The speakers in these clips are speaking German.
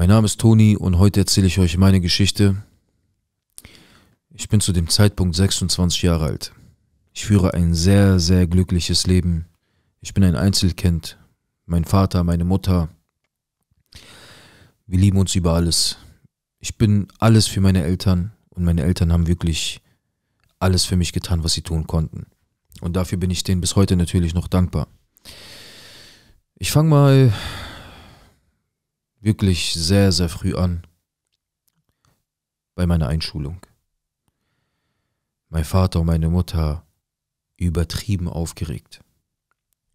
Mein Name ist Toni und heute erzähle ich euch meine Geschichte. Ich bin zu dem Zeitpunkt 26 Jahre alt. Ich führe ein sehr, sehr glückliches Leben. Ich bin ein Einzelkind. Mein Vater, meine Mutter. Wir lieben uns über alles. Ich bin alles für meine Eltern und meine Eltern haben wirklich alles für mich getan, was sie tun konnten. Und dafür bin ich denen bis heute natürlich noch dankbar. Ich fange mal wirklich sehr, sehr früh an bei meiner Einschulung. Mein Vater und meine Mutter übertrieben aufgeregt.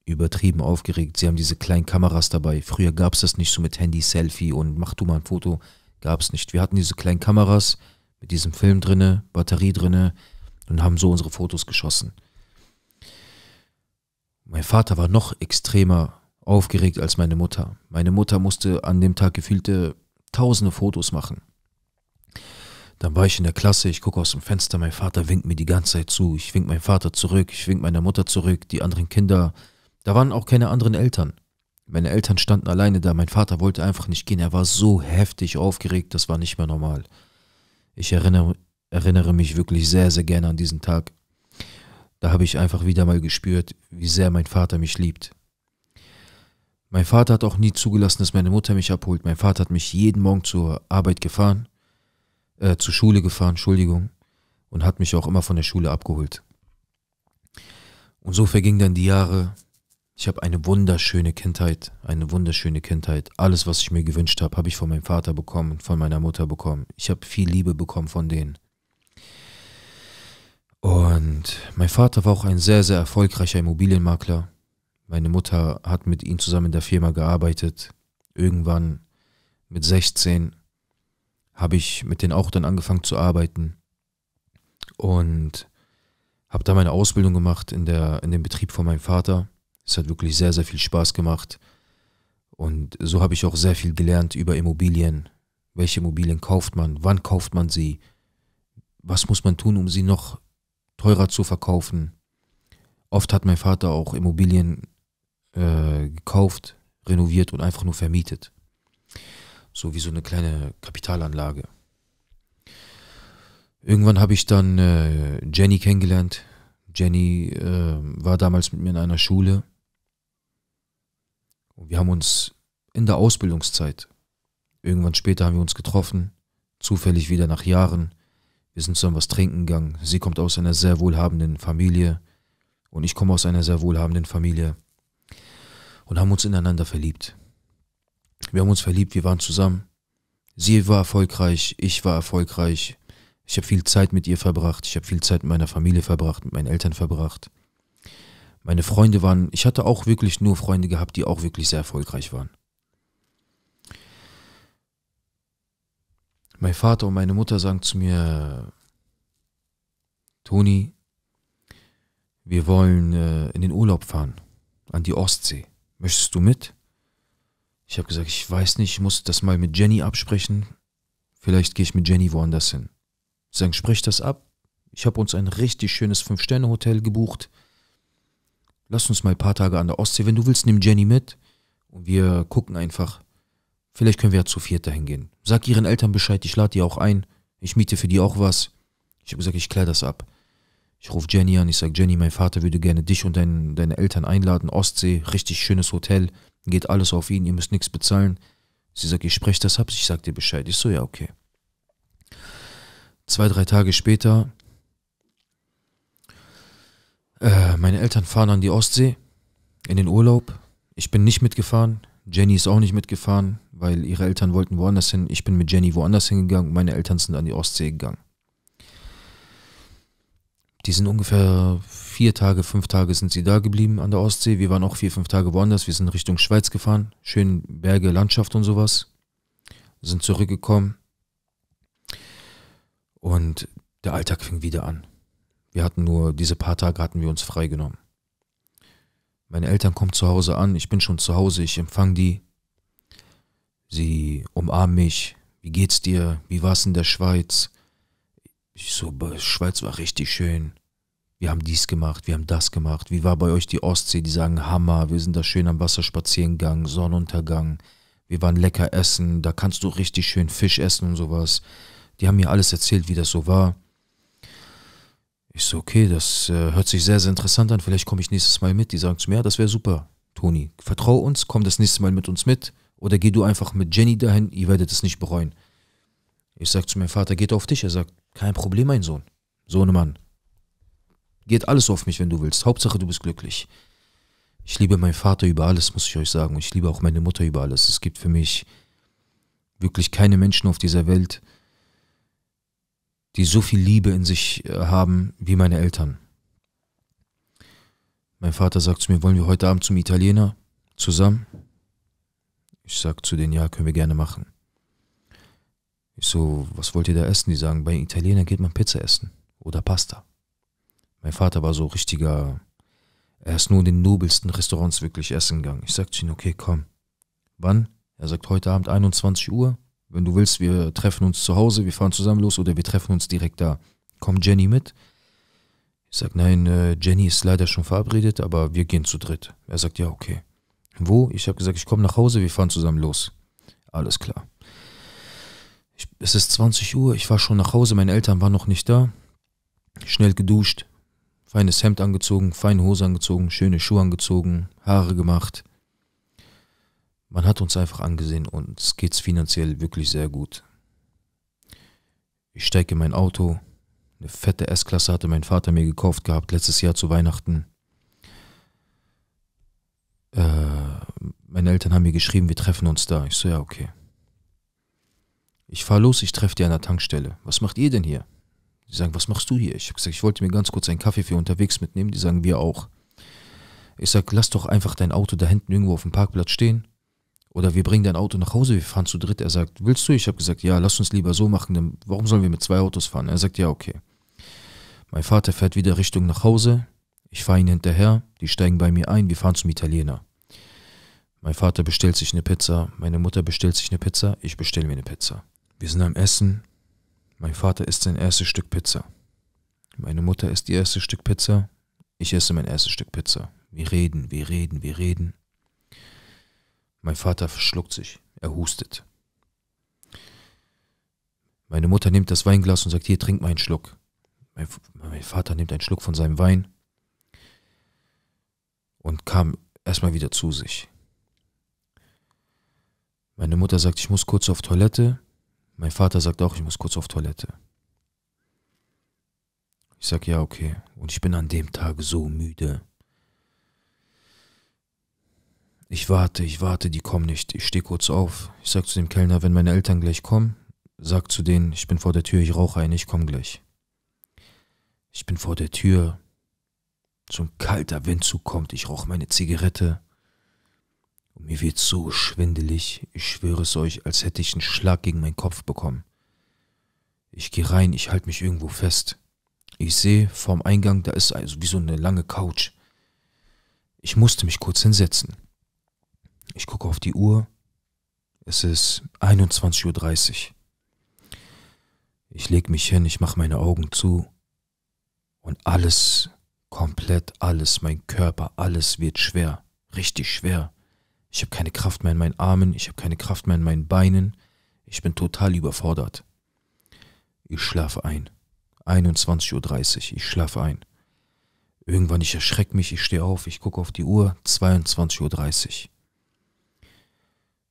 Übertrieben aufgeregt. Sie haben diese kleinen Kameras dabei. Früher gab es das nicht so mit Handy, Selfie und mach du mal ein Foto. Gab es nicht. Wir hatten diese kleinen Kameras mit diesem Film drinne, Batterie drinne und haben so unsere Fotos geschossen. Mein Vater war noch extremer aufgeregt als meine Mutter. Meine Mutter musste an dem Tag gefühlte tausende Fotos machen. Dann war ich in der Klasse, ich gucke aus dem Fenster, mein Vater winkt mir die ganze Zeit zu. Ich wink meinem Vater zurück, ich wink meiner Mutter zurück, die anderen Kinder. Da waren auch keine anderen Eltern. Meine Eltern standen alleine da, mein Vater wollte einfach nicht gehen, er war so heftig aufgeregt, das war nicht mehr normal. Ich erinnere, erinnere mich wirklich sehr, sehr gerne an diesen Tag. Da habe ich einfach wieder mal gespürt, wie sehr mein Vater mich liebt. Mein Vater hat auch nie zugelassen, dass meine Mutter mich abholt. Mein Vater hat mich jeden Morgen zur Arbeit gefahren, äh, zur Schule gefahren, Entschuldigung, und hat mich auch immer von der Schule abgeholt. Und so vergingen dann die Jahre. Ich habe eine wunderschöne Kindheit, eine wunderschöne Kindheit. Alles, was ich mir gewünscht habe, habe ich von meinem Vater bekommen, von meiner Mutter bekommen. Ich habe viel Liebe bekommen von denen. Und mein Vater war auch ein sehr, sehr erfolgreicher Immobilienmakler. Meine Mutter hat mit ihm zusammen in der Firma gearbeitet. Irgendwann mit 16 habe ich mit denen auch dann angefangen zu arbeiten und habe da meine Ausbildung gemacht in, der, in dem Betrieb von meinem Vater. Es hat wirklich sehr, sehr viel Spaß gemacht. Und so habe ich auch sehr viel gelernt über Immobilien. Welche Immobilien kauft man? Wann kauft man sie? Was muss man tun, um sie noch teurer zu verkaufen? Oft hat mein Vater auch Immobilien äh, gekauft, renoviert und einfach nur vermietet. So wie so eine kleine Kapitalanlage. Irgendwann habe ich dann äh, Jenny kennengelernt. Jenny äh, war damals mit mir in einer Schule. Und wir haben uns in der Ausbildungszeit, irgendwann später haben wir uns getroffen, zufällig wieder nach Jahren. Wir sind zusammen was trinken gegangen. Sie kommt aus einer sehr wohlhabenden Familie und ich komme aus einer sehr wohlhabenden Familie und haben uns ineinander verliebt. Wir haben uns verliebt, wir waren zusammen. Sie war erfolgreich, ich war erfolgreich. Ich habe viel Zeit mit ihr verbracht, ich habe viel Zeit mit meiner Familie verbracht, mit meinen Eltern verbracht. Meine Freunde waren, ich hatte auch wirklich nur Freunde gehabt, die auch wirklich sehr erfolgreich waren. Mein Vater und meine Mutter sagen zu mir, Toni, wir wollen äh, in den Urlaub fahren, an die Ostsee möchtest du mit? Ich habe gesagt, ich weiß nicht, ich muss das mal mit Jenny absprechen. Vielleicht gehe ich mit Jenny woanders hin. Sie sagen, sprich das ab. Ich habe uns ein richtig schönes Fünf-Sterne-Hotel gebucht. Lass uns mal ein paar Tage an der Ostsee. Wenn du willst, nimm Jenny mit. Und wir gucken einfach. Vielleicht können wir ja zu viert dahin gehen. Sag ihren Eltern Bescheid, ich lade die auch ein. Ich miete für die auch was. Ich habe gesagt, ich kläre das ab. Ich rufe Jenny an, ich sage, Jenny, mein Vater würde gerne dich und dein, deine Eltern einladen, Ostsee, richtig schönes Hotel, geht alles auf ihn, ihr müsst nichts bezahlen. Sie sagt, ich spreche das ab, ich sag dir Bescheid. Ich so, ja, okay. Zwei, drei Tage später, äh, meine Eltern fahren an die Ostsee in den Urlaub. Ich bin nicht mitgefahren, Jenny ist auch nicht mitgefahren, weil ihre Eltern wollten woanders hin. Ich bin mit Jenny woanders hingegangen, meine Eltern sind an die Ostsee gegangen. Die sind ungefähr vier Tage, fünf Tage sind sie da geblieben an der Ostsee. Wir waren auch vier, fünf Tage woanders. Wir sind Richtung Schweiz gefahren. Schön Berge, Landschaft und sowas. Sind zurückgekommen. Und der Alltag fing wieder an. Wir hatten nur, diese paar Tage hatten wir uns freigenommen. Meine Eltern kommen zu Hause an. Ich bin schon zu Hause. Ich empfange die. Sie umarmen mich. Wie geht's dir? Wie war's in der Schweiz? Ich so, Schweiz war richtig schön. Wir haben dies gemacht, wir haben das gemacht. Wie war bei euch die Ostsee? Die sagen, Hammer, wir sind da schön am Wasser spazieren gegangen, Sonnenuntergang. Wir waren lecker essen, da kannst du richtig schön Fisch essen und sowas. Die haben mir alles erzählt, wie das so war. Ich so, okay, das äh, hört sich sehr, sehr interessant an. Vielleicht komme ich nächstes Mal mit. Die sagen zu mir, ja, das wäre super, Toni. Vertrau uns, komm das nächste Mal mit uns mit. Oder geh du einfach mit Jenny dahin, ihr werdet es nicht bereuen. Ich sage zu meinem Vater, geht auf dich. Er sagt, kein Problem, mein Sohn. Sohnemann. Geht alles auf mich, wenn du willst. Hauptsache, du bist glücklich. Ich liebe meinen Vater über alles, muss ich euch sagen. Und ich liebe auch meine Mutter über alles. Es gibt für mich wirklich keine Menschen auf dieser Welt, die so viel Liebe in sich äh, haben wie meine Eltern. Mein Vater sagt zu mir, wollen wir heute Abend zum Italiener zusammen? Ich sage zu denen, ja, können wir gerne machen. Ich so, was wollt ihr da essen? Die sagen, bei Italienern geht man Pizza essen oder Pasta. Mein Vater war so richtiger, er ist nur in den nobelsten Restaurants wirklich essen gegangen. Ich sagte ihm, okay, komm. Wann? Er sagt, heute Abend 21 Uhr. Wenn du willst, wir treffen uns zu Hause, wir fahren zusammen los oder wir treffen uns direkt da. Kommt Jenny mit? Ich sag, nein, äh, Jenny ist leider schon verabredet, aber wir gehen zu dritt. Er sagt, ja, okay. Wo? Ich habe gesagt, ich komme nach Hause, wir fahren zusammen los. Alles klar. Ich, es ist 20 Uhr, ich war schon nach Hause, meine Eltern waren noch nicht da. Schnell geduscht, feines Hemd angezogen, feine Hose angezogen, schöne Schuhe angezogen, Haare gemacht. Man hat uns einfach angesehen und es geht finanziell wirklich sehr gut. Ich steige in mein Auto. Eine fette S-Klasse hatte mein Vater mir gekauft gehabt letztes Jahr zu Weihnachten. Äh, meine Eltern haben mir geschrieben, wir treffen uns da. Ich so, ja, okay. Ich fahre los, ich treffe die an der Tankstelle. Was macht ihr denn hier? Die sagen, was machst du hier? Ich habe gesagt, ich wollte mir ganz kurz einen Kaffee für unterwegs mitnehmen. Die sagen, wir auch. Ich sage, lass doch einfach dein Auto da hinten irgendwo auf dem Parkplatz stehen. Oder wir bringen dein Auto nach Hause, wir fahren zu dritt. Er sagt, willst du? Ich habe gesagt, ja, lass uns lieber so machen. Denn warum sollen wir mit zwei Autos fahren? Er sagt, ja, okay. Mein Vater fährt wieder Richtung nach Hause. Ich fahre ihn hinterher. Die steigen bei mir ein. Wir fahren zum Italiener. Mein Vater bestellt sich eine Pizza. Meine Mutter bestellt sich eine Pizza. Ich bestelle mir eine Pizza. Wir sind am Essen. Mein Vater isst sein erstes Stück Pizza. Meine Mutter isst ihr erstes Stück Pizza. Ich esse mein erstes Stück Pizza. Wir reden, wir reden, wir reden. Mein Vater verschluckt sich. Er hustet. Meine Mutter nimmt das Weinglas und sagt, hier, trink mal einen Schluck. Mein, mein Vater nimmt einen Schluck von seinem Wein und kam erstmal wieder zu sich. Meine Mutter sagt, ich muss kurz auf Toilette. Mein Vater sagt auch, ich muss kurz auf Toilette. Ich sag ja, okay. Und ich bin an dem Tag so müde. Ich warte, ich warte, die kommen nicht. Ich stehe kurz auf. Ich sag zu dem Kellner, wenn meine Eltern gleich kommen, sag zu denen, ich bin vor der Tür, ich rauche ein, ich komme gleich. Ich bin vor der Tür. So ein kalter Windzug kommt, ich rauche meine Zigarette. Und mir wird so schwindelig, ich schwöre es euch, als hätte ich einen Schlag gegen meinen Kopf bekommen. Ich gehe rein, ich halte mich irgendwo fest. Ich sehe, vorm Eingang, da ist also wie so eine lange Couch. Ich musste mich kurz hinsetzen. Ich gucke auf die Uhr. Es ist 21.30 Uhr. Ich lege mich hin, ich mache meine Augen zu. Und alles, komplett alles, mein Körper, alles wird schwer, richtig schwer. Ich habe keine Kraft mehr in meinen Armen, ich habe keine Kraft mehr in meinen Beinen. Ich bin total überfordert. Ich schlafe ein. 21.30 Uhr, ich schlafe ein. Irgendwann, ich erschrecke mich, ich stehe auf, ich gucke auf die Uhr, 22.30 Uhr.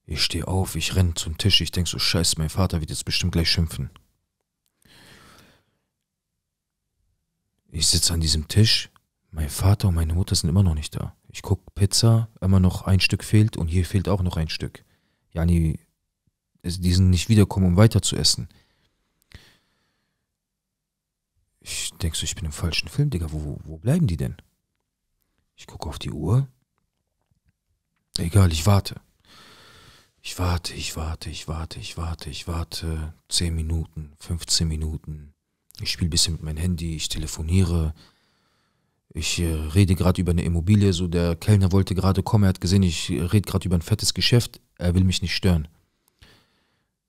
Ich stehe auf, ich renne zum Tisch, ich denke so, scheiße, mein Vater wird jetzt bestimmt gleich schimpfen. Ich sitze an diesem Tisch, mein Vater und meine Mutter sind immer noch nicht da. Ich gucke Pizza, immer noch ein Stück fehlt und hier fehlt auch noch ein Stück. Jani, die sind nicht wiederkommen, um weiter zu essen. Ich denke so, ich bin im falschen Film, Digga. Wo, wo bleiben die denn? Ich gucke auf die Uhr. Egal, ich warte. Ich warte, ich warte, ich warte, ich warte, ich warte. 10 Minuten, 15 Minuten. Ich spiele ein bisschen mit meinem Handy, ich telefoniere ich äh, rede gerade über eine Immobilie, so der Kellner wollte gerade kommen, er hat gesehen, ich rede gerade über ein fettes Geschäft, er will mich nicht stören.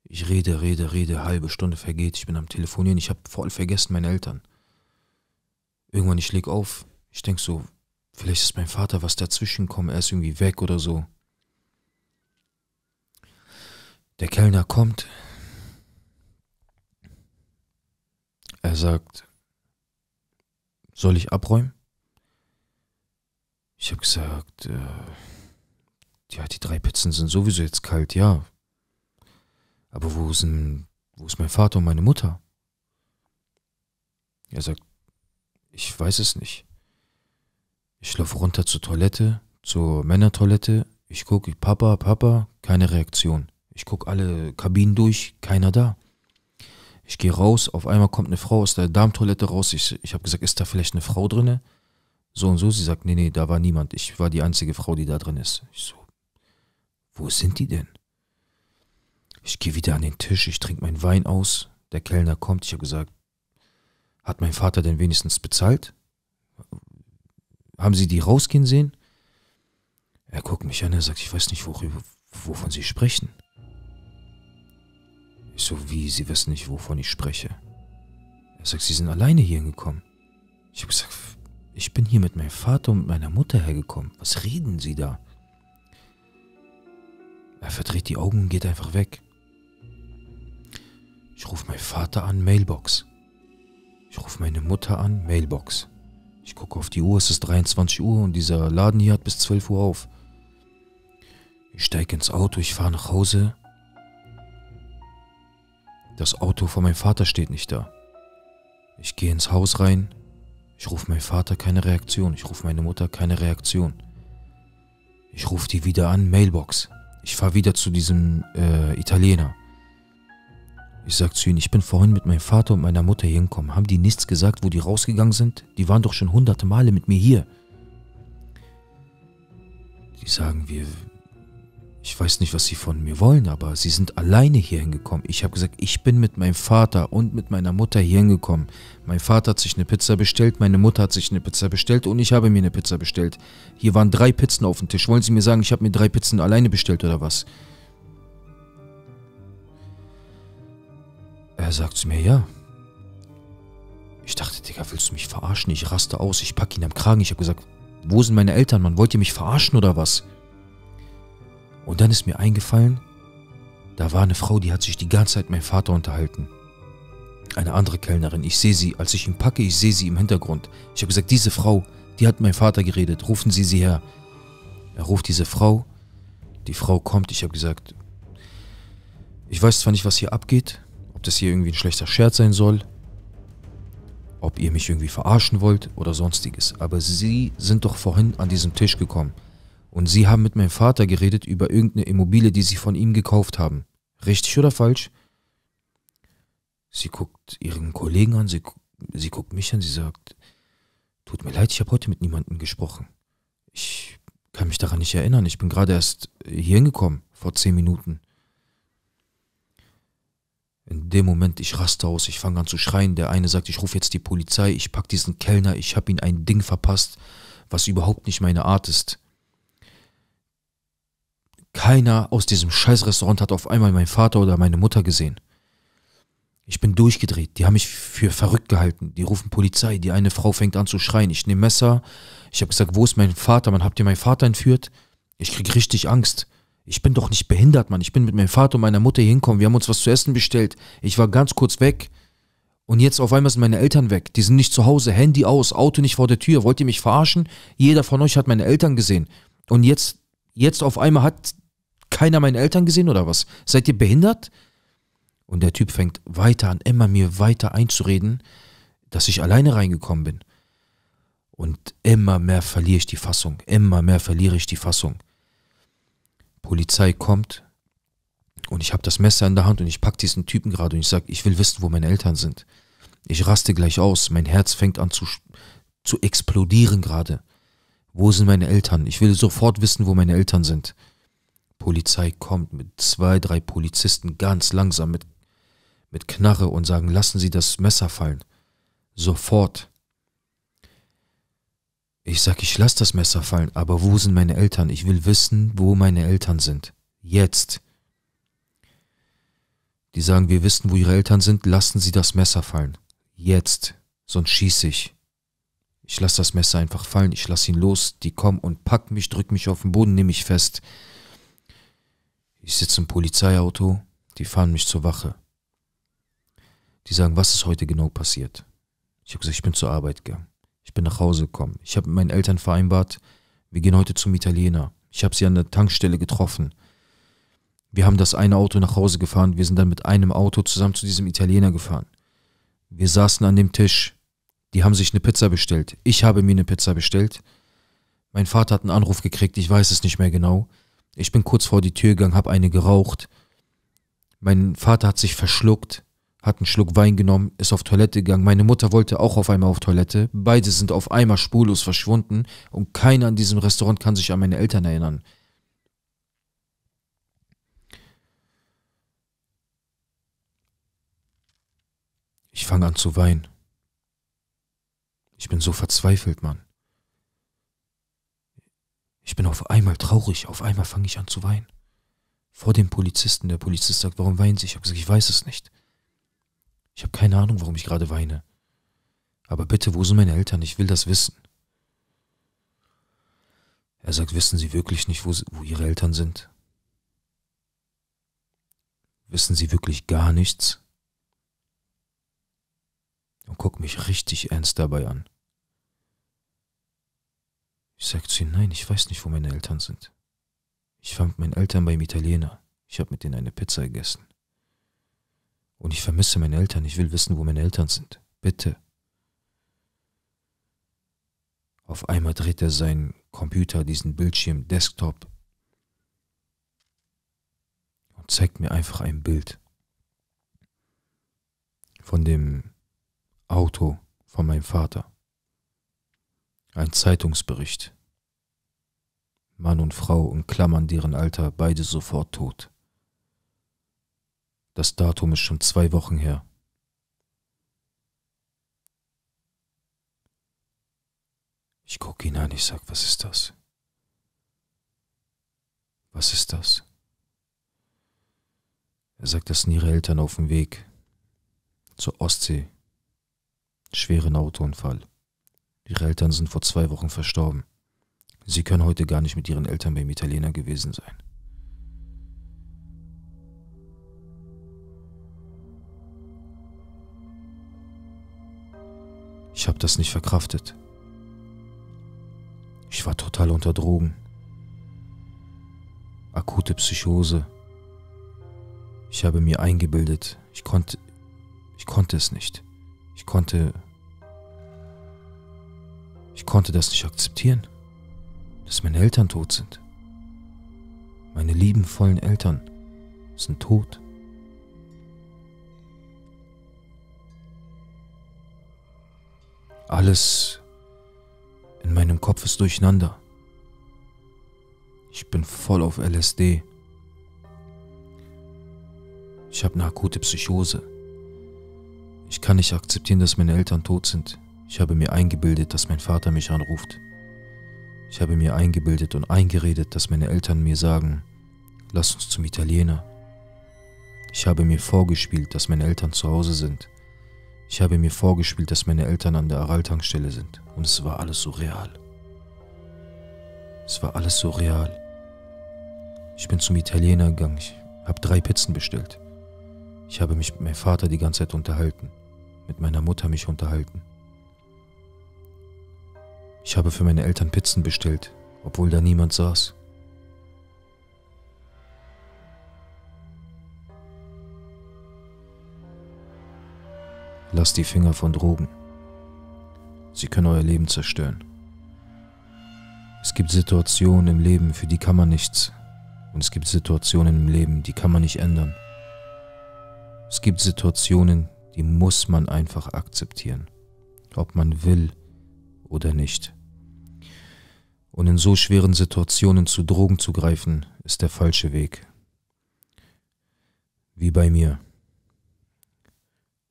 Ich rede, rede, rede, halbe Stunde vergeht, ich bin am Telefonieren, ich habe voll vergessen meine Eltern. Irgendwann, ich leg auf, ich denke so, vielleicht ist mein Vater was dazwischen gekommen, er ist irgendwie weg oder so. Der Kellner kommt, er sagt, soll ich abräumen? Ich habe gesagt, äh, ja, die drei Pizzen sind sowieso jetzt kalt, ja. Aber wo ist, wo ist mein Vater und meine Mutter? Er sagt, ich weiß es nicht. Ich laufe runter zur Toilette, zur Männertoilette. Ich gucke, Papa, Papa, keine Reaktion. Ich gucke alle Kabinen durch, keiner da. Ich gehe raus, auf einmal kommt eine Frau aus der Darmtoilette raus. Ich, ich habe gesagt, ist da vielleicht eine Frau drinne? so und so. Sie sagt, nee, nee, da war niemand. Ich war die einzige Frau, die da drin ist. Ich so, wo sind die denn? Ich gehe wieder an den Tisch, ich trinke meinen Wein aus. Der Kellner kommt, ich habe gesagt, hat mein Vater denn wenigstens bezahlt? Haben Sie die rausgehen sehen? Er guckt mich an, er sagt, ich weiß nicht, worüber, wovon Sie sprechen. Ich so, wie, Sie wissen nicht, wovon ich spreche. Er sagt, Sie sind alleine hier hingekommen. Ich habe gesagt, ich bin hier mit meinem Vater und meiner Mutter hergekommen. Was reden Sie da? Er verdreht die Augen und geht einfach weg. Ich rufe meinen Vater an, Mailbox. Ich rufe meine Mutter an, Mailbox. Ich gucke auf die Uhr, es ist 23 Uhr und dieser Laden hier hat bis 12 Uhr auf. Ich steige ins Auto, ich fahre nach Hause. Das Auto von meinem Vater steht nicht da. Ich gehe ins Haus rein, ich rufe meinen Vater, keine Reaktion. Ich rufe meine Mutter, keine Reaktion. Ich rufe die wieder an, Mailbox. Ich fahre wieder zu diesem äh, Italiener. Ich sage zu ihnen, ich bin vorhin mit meinem Vater und meiner Mutter hier hingekommen. Haben die nichts gesagt, wo die rausgegangen sind? Die waren doch schon hunderte Male mit mir hier. Die sagen, wir, ich weiß nicht, was sie von mir wollen, aber sie sind alleine hier hingekommen. Ich habe gesagt, ich bin mit meinem Vater und mit meiner Mutter hier hingekommen. Mein Vater hat sich eine Pizza bestellt, meine Mutter hat sich eine Pizza bestellt und ich habe mir eine Pizza bestellt. Hier waren drei Pizzen auf dem Tisch. Wollen Sie mir sagen, ich habe mir drei Pizzen alleine bestellt oder was? Er sagt zu mir, ja. Ich dachte, Digga, willst du mich verarschen? Ich raste aus, ich packe ihn am Kragen. Ich habe gesagt, wo sind meine Eltern, Mann? Wollt ihr mich verarschen oder was? Und dann ist mir eingefallen, da war eine Frau, die hat sich die ganze Zeit mit Vater unterhalten. Eine andere Kellnerin. Ich sehe sie, als ich ihn packe, ich sehe sie im Hintergrund. Ich habe gesagt, diese Frau, die hat mit Vater geredet. Rufen Sie sie her. Er ruft diese Frau. Die Frau kommt. Ich habe gesagt, ich weiß zwar nicht, was hier abgeht, ob das hier irgendwie ein schlechter Scherz sein soll, ob ihr mich irgendwie verarschen wollt oder sonstiges, aber Sie sind doch vorhin an diesem Tisch gekommen. Und Sie haben mit meinem Vater geredet über irgendeine Immobilie, die Sie von ihm gekauft haben. Richtig oder falsch? Sie guckt ihren Kollegen an, sie, sie guckt mich an, sie sagt, tut mir leid, ich habe heute mit niemandem gesprochen. Ich kann mich daran nicht erinnern, ich bin gerade erst hier hingekommen, vor zehn Minuten. In dem Moment, ich raste aus, ich fange an zu schreien. Der eine sagt, ich rufe jetzt die Polizei, ich pack diesen Kellner, ich habe ihm ein Ding verpasst, was überhaupt nicht meine Art ist. Keiner aus diesem Scheißrestaurant hat auf einmal meinen Vater oder meine Mutter gesehen. Ich bin durchgedreht. Die haben mich für verrückt gehalten. Die rufen Polizei. Die eine Frau fängt an zu schreien. Ich nehme Messer. Ich habe gesagt, wo ist mein Vater? Man habt ihr meinen Vater entführt? Ich kriege richtig Angst. Ich bin doch nicht behindert, Mann. Ich bin mit meinem Vater und meiner Mutter hier hinkommen. Wir haben uns was zu essen bestellt. Ich war ganz kurz weg. Und jetzt auf einmal sind meine Eltern weg. Die sind nicht zu Hause. Handy aus, Auto nicht vor der Tür. Wollt ihr mich verarschen? Jeder von euch hat meine Eltern gesehen. Und jetzt, jetzt auf einmal hat keiner meiner Eltern gesehen oder was? Seid ihr behindert? Und der Typ fängt weiter an, immer mir weiter einzureden, dass ich alleine reingekommen bin. Und immer mehr verliere ich die Fassung, immer mehr verliere ich die Fassung. Polizei kommt und ich habe das Messer in der Hand und ich packe diesen Typen gerade und ich sage, ich will wissen, wo meine Eltern sind. Ich raste gleich aus, mein Herz fängt an zu, zu explodieren gerade. Wo sind meine Eltern? Ich will sofort wissen, wo meine Eltern sind. Polizei kommt mit zwei, drei Polizisten ganz langsam mit, mit Knarre und sagen, lassen Sie das Messer fallen. Sofort. Ich sag, ich lasse das Messer fallen, aber wo sind meine Eltern? Ich will wissen, wo meine Eltern sind. Jetzt. Die sagen, wir wissen, wo ihre Eltern sind, lassen sie das Messer fallen. Jetzt. Sonst schieße ich. Ich lasse das Messer einfach fallen, ich lasse ihn los, die kommen und packen mich, drücken mich auf den Boden, nehmen mich fest. Ich sitze im Polizeiauto, die fahren mich zur Wache. Die sagen, was ist heute genau passiert? Ich habe gesagt, ich bin zur Arbeit gegangen. Ich bin nach Hause gekommen. Ich habe mit meinen Eltern vereinbart, wir gehen heute zum Italiener. Ich habe sie an der Tankstelle getroffen. Wir haben das eine Auto nach Hause gefahren. Wir sind dann mit einem Auto zusammen zu diesem Italiener gefahren. Wir saßen an dem Tisch. Die haben sich eine Pizza bestellt. Ich habe mir eine Pizza bestellt. Mein Vater hat einen Anruf gekriegt. Ich weiß es nicht mehr genau. Ich bin kurz vor die Tür gegangen, habe eine geraucht. Mein Vater hat sich verschluckt, hat einen Schluck Wein genommen, ist auf Toilette gegangen. Meine Mutter wollte auch auf einmal auf Toilette. Beide sind auf einmal spurlos verschwunden und keiner in diesem Restaurant kann sich an meine Eltern erinnern. Ich fange an zu weinen. Ich bin so verzweifelt, Mann. Ich bin auf einmal traurig, auf einmal fange ich an zu weinen. Vor dem Polizisten, der Polizist sagt, warum weinen Sie? Ich habe gesagt, ich weiß es nicht. Ich habe keine Ahnung, warum ich gerade weine. Aber bitte, wo sind meine Eltern? Ich will das wissen. Er sagt, wissen Sie wirklich nicht, wo, sie, wo Ihre Eltern sind? Wissen Sie wirklich gar nichts? Und guckt mich richtig ernst dabei an. Ich sag zu ihm, nein, ich weiß nicht, wo meine Eltern sind. Ich fand meine Eltern beim Italiener. Ich habe mit denen eine Pizza gegessen. Und ich vermisse meine Eltern. Ich will wissen, wo meine Eltern sind. Bitte. Auf einmal dreht er seinen Computer, diesen Bildschirm, Desktop und zeigt mir einfach ein Bild von dem Auto von meinem Vater. Ein Zeitungsbericht. Mann und Frau in Klammern deren Alter, beide sofort tot. Das Datum ist schon zwei Wochen her. Ich gucke ihn an, ich sag, was ist das? Was ist das? Er sagt, das sind ihre Eltern auf dem Weg zur Ostsee. Schweren Autounfall. Ihre Eltern sind vor zwei Wochen verstorben. Sie können heute gar nicht mit ihren Eltern beim Italiener gewesen sein. Ich habe das nicht verkraftet. Ich war total unter Drogen. Akute Psychose. Ich habe mir eingebildet. Ich konnte ich konnte es nicht. Ich konnte konnte das nicht akzeptieren, dass meine Eltern tot sind. Meine liebenvollen Eltern sind tot. Alles in meinem Kopf ist durcheinander. Ich bin voll auf LSD. Ich habe eine akute Psychose. Ich kann nicht akzeptieren, dass meine Eltern tot sind. Ich habe mir eingebildet, dass mein Vater mich anruft. Ich habe mir eingebildet und eingeredet, dass meine Eltern mir sagen, lass uns zum Italiener. Ich habe mir vorgespielt, dass meine Eltern zu Hause sind. Ich habe mir vorgespielt, dass meine Eltern an der Aral-Tankstelle sind. Und es war alles so real. Es war alles so real. Ich bin zum Italiener gegangen. Ich habe drei Pizzen bestellt. Ich habe mich mit meinem Vater die ganze Zeit unterhalten. Mit meiner Mutter mich unterhalten. Ich habe für meine Eltern Pizzen bestellt, obwohl da niemand saß. Lasst die Finger von Drogen. Sie können euer Leben zerstören. Es gibt Situationen im Leben, für die kann man nichts. Und es gibt Situationen im Leben, die kann man nicht ändern. Es gibt Situationen, die muss man einfach akzeptieren, ob man will oder nicht. Und in so schweren Situationen zu Drogen zu greifen, ist der falsche Weg. Wie bei mir.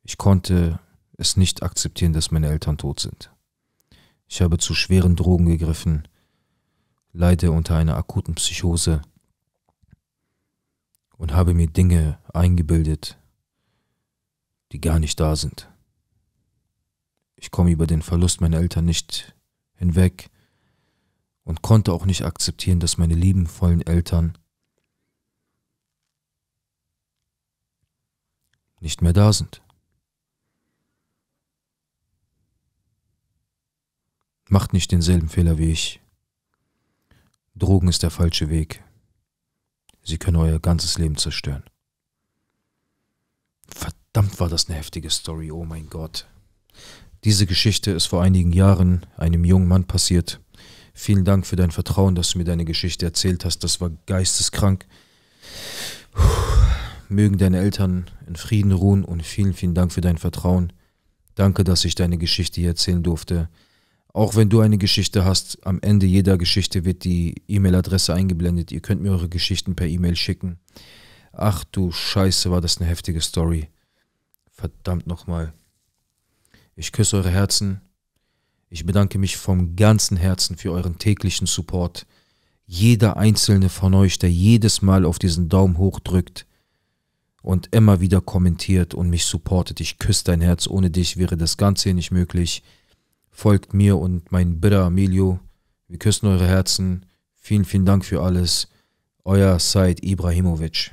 Ich konnte es nicht akzeptieren, dass meine Eltern tot sind. Ich habe zu schweren Drogen gegriffen, leide unter einer akuten Psychose und habe mir Dinge eingebildet, die gar nicht da sind. Ich komme über den Verlust meiner Eltern nicht hinweg und konnte auch nicht akzeptieren, dass meine liebenvollen Eltern nicht mehr da sind. Macht nicht denselben Fehler wie ich. Drogen ist der falsche Weg. Sie können euer ganzes Leben zerstören. Verdammt war das eine heftige Story, oh mein Gott. Diese Geschichte ist vor einigen Jahren einem jungen Mann passiert, Vielen Dank für dein Vertrauen, dass du mir deine Geschichte erzählt hast. Das war geisteskrank. Mögen deine Eltern in Frieden ruhen und vielen, vielen Dank für dein Vertrauen. Danke, dass ich deine Geschichte hier erzählen durfte. Auch wenn du eine Geschichte hast, am Ende jeder Geschichte wird die E-Mail-Adresse eingeblendet. Ihr könnt mir eure Geschichten per E-Mail schicken. Ach du Scheiße, war das eine heftige Story. Verdammt nochmal. Ich küsse eure Herzen. Ich bedanke mich vom ganzen Herzen für euren täglichen Support. Jeder einzelne von euch, der jedes Mal auf diesen Daumen hoch drückt und immer wieder kommentiert und mich supportet. Ich küsse dein Herz. Ohne dich wäre das Ganze hier nicht möglich. Folgt mir und mein Bruder Emilio. Wir küssen eure Herzen. Vielen, vielen Dank für alles. Euer Said Ibrahimovic.